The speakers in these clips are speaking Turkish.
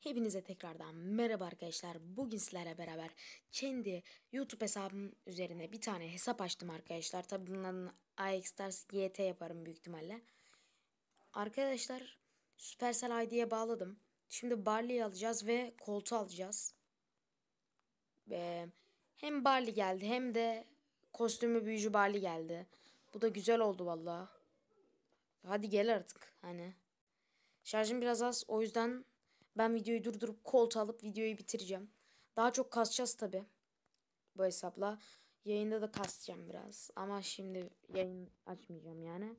Hepinize tekrardan merhaba arkadaşlar. Bugün sizlerle beraber kendi YouTube hesabım üzerine bir tane hesap açtım arkadaşlar. Tabi bunların AXstars YT yaparım büyük ihtimalle. Arkadaşlar Supercell ID'ye bağladım. Şimdi Barley'i alacağız ve koltuğu alacağız. Ee, hem Barley geldi hem de kostümü büyücü Barley geldi. Bu da güzel oldu valla. Hadi gel artık hani. Şarjım biraz az o yüzden ben videoyu durdurup koltuğa alıp videoyu bitireceğim. Daha çok kasacağız tabi. Bu hesapla. Yayında da kasacağım biraz. Ama şimdi yayın açmayacağım yani.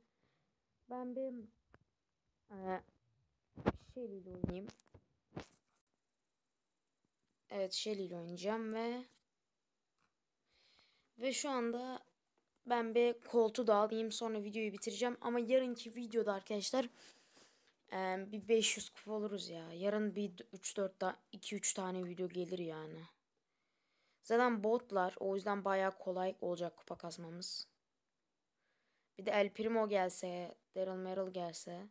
Ben bir e, Shelly oynayayım. Evet Shelly oynayacağım ve ve şu anda ben bir koltuğu da alayım sonra videoyu bitireceğim. Ama yarınki videoda arkadaşlar ee, bir 500 kupa oluruz ya. Yarın bir 3-4 2-3 tane video gelir yani. Zaten botlar o yüzden bayağı kolay olacak kupa kazmamız Bir de El Primo gelse, Daryl Merrill gelse.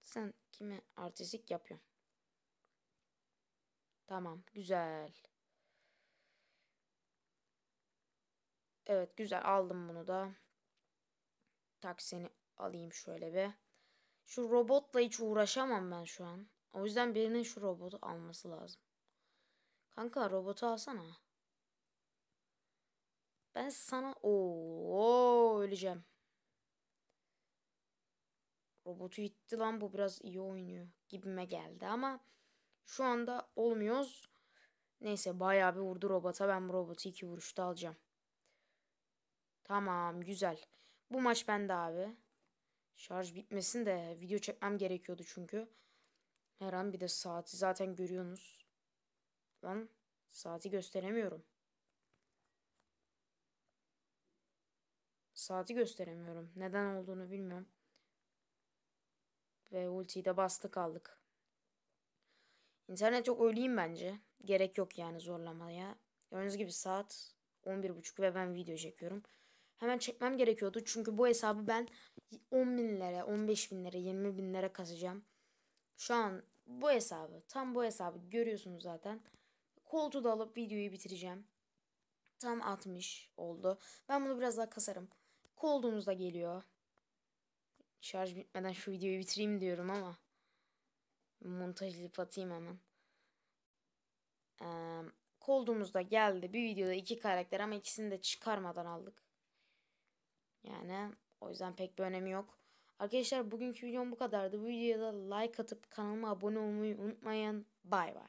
Sen kimi artistik yapıyorsun? Tamam, güzel. Evet, güzel aldım bunu da. Takseni alayım şöyle bir. Şu robotla hiç uğraşamam ben şu an. O yüzden birinin şu robotu alması lazım. Kanka robotu alsana. Ben sana o öleceğim. Robotu itti lan bu biraz iyi oynuyor gibime geldi ama şu anda olmuyoruz. Neyse bayağı bir vurdu robota. Ben bu robotu iki vuruşta alacağım. Tamam güzel. Bu maç bende abi. Şarj bitmesin de video çekmem gerekiyordu çünkü. Her an bir de saati zaten görüyorsunuz. Lan saati gösteremiyorum. Saati gösteremiyorum. Neden olduğunu bilmiyorum. Ve ultiyi de bastı kaldık. İnternet çok öleyim bence. Gerek yok yani zorlamaya. Gördüğünüz gibi saat 11.30 ve ben video çekiyorum hemen çekmem gerekiyordu. Çünkü bu hesabı ben 10 binlere, 15 binlere, 20 binlere kasacağım. Şu an bu hesabı, tam bu hesabı görüyorsunuz zaten. Koltuğu da alıp videoyu bitireceğim. Tam 60 oldu. Ben bunu biraz daha kasarım. Koltuğumuz da geliyor. Şarj bitmeden şu videoyu bitireyim diyorum ama. montajı lip hemen. Ee, da geldi. Bir videoda iki karakter ama ikisini de çıkarmadan aldık. Yani o yüzden pek bir önemi yok. Arkadaşlar bugünkü videom bu kadardı. Bu videoya da like atıp kanalıma abone olmayı unutmayın. Bay bay.